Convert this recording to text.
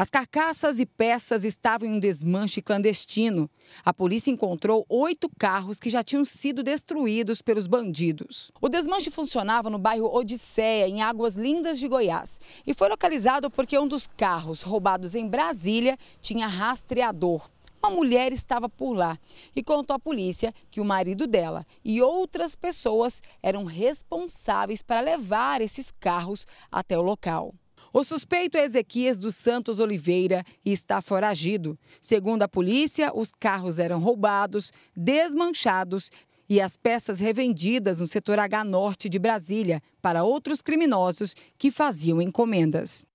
As carcaças e peças estavam em um desmanche clandestino. A polícia encontrou oito carros que já tinham sido destruídos pelos bandidos. O desmanche funcionava no bairro Odisseia, em Águas Lindas de Goiás, e foi localizado porque um dos carros roubados em Brasília tinha rastreador. Uma mulher estava por lá e contou à polícia que o marido dela e outras pessoas eram responsáveis para levar esses carros até o local. O suspeito é Ezequias dos Santos Oliveira e está foragido. Segundo a polícia, os carros eram roubados, desmanchados e as peças revendidas no setor H Norte de Brasília para outros criminosos que faziam encomendas.